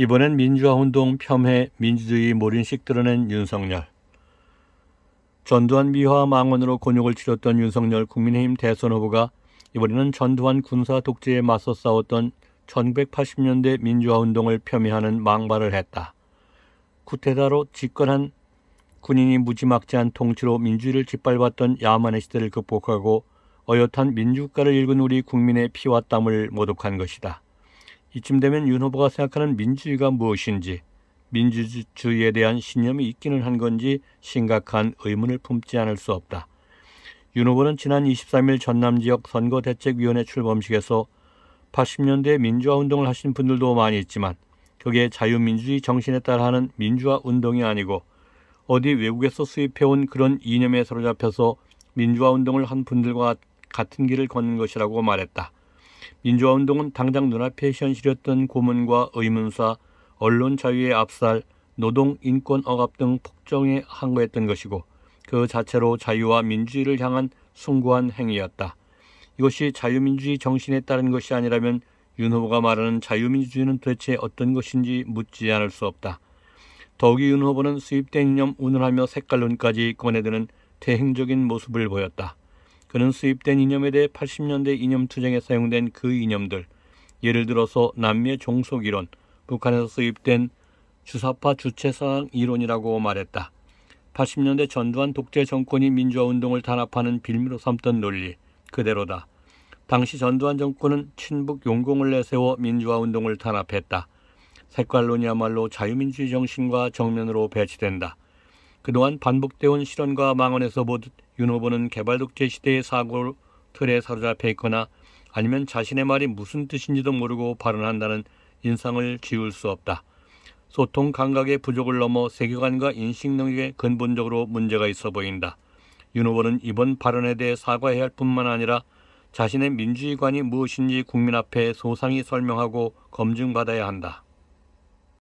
이번엔 민주화운동 폄훼 민주주의 몰인식 드러낸 윤석열. 전두환 미화 망언으로 곤욕을 치렀던 윤석열 국민의힘 대선 후보가 이번에는 전두환 군사 독재에 맞서 싸웠던 1980년대 민주화운동을 폄훼하는 망발을 했다. 쿠테다로 집권한 군인이 무지막지한 통치로 민주를 짓밟았던 야만의 시대를 극복하고 어엿한 민주국가를 읽은 우리 국민의 피와 땀을 모독한 것이다. 이쯤 되면 윤 후보가 생각하는 민주주의가 무엇인지 민주주의에 대한 신념이 있기는 한 건지 심각한 의문을 품지 않을 수 없다. 윤 후보는 지난 23일 전남 지역 선거대책위원회 출범식에서 80년대 민주화 운동을 하신 분들도 많이 있지만 그게 자유민주주의 정신에 따라 하는 민주화 운동이 아니고 어디 외국에서 수입해온 그런 이념에 사로잡혀서 민주화 운동을 한 분들과 같은 길을 걷는 것이라고 말했다. 민주화운동은 당장 눈앞에 현실이었던 고문과 의문사, 언론 자유의 압살, 노동 인권 억압 등 폭정에 항거했던 것이고 그 자체로 자유와 민주주의를 향한 숭고한 행위였다. 이것이 자유민주주의 정신에 따른 것이 아니라면 윤 후보가 말하는 자유민주주의는 도대체 어떤 것인지 묻지 않을 수 없다. 더욱이 윤 후보는 수입된 이념 운운하며 색깔론까지 꺼내드는 대행적인 모습을 보였다. 그는 수입된 이념에 대해 80년대 이념투쟁에 사용된 그 이념들, 예를 들어서 남미의 종속이론, 북한에서 수입된 주사파 주체사항 이론이라고 말했다. 80년대 전두환 독재 정권이 민주화운동을 단합하는 빌미로 삼던 논리, 그대로다. 당시 전두환 정권은 친북 용공을 내세워 민주화운동을 탄압했다 색깔론이야말로 자유민주주의 정신과 정면으로 배치된다. 그동안 반복되어온 실현과 망언에서 보듯 윤 후보는 개발독재 시대의 사고 틀에 사로잡혀 있거나 아니면 자신의 말이 무슨 뜻인지도 모르고 발언한다는 인상을 지울 수 없다. 소통 감각의 부족을 넘어 세계관과 인식 능력에 근본적으로 문제가 있어 보인다. 윤 후보는 이번 발언에 대해 사과해야 할 뿐만 아니라 자신의 민주의관이 무엇인지 국민 앞에 소상히 설명하고 검증받아야 한다.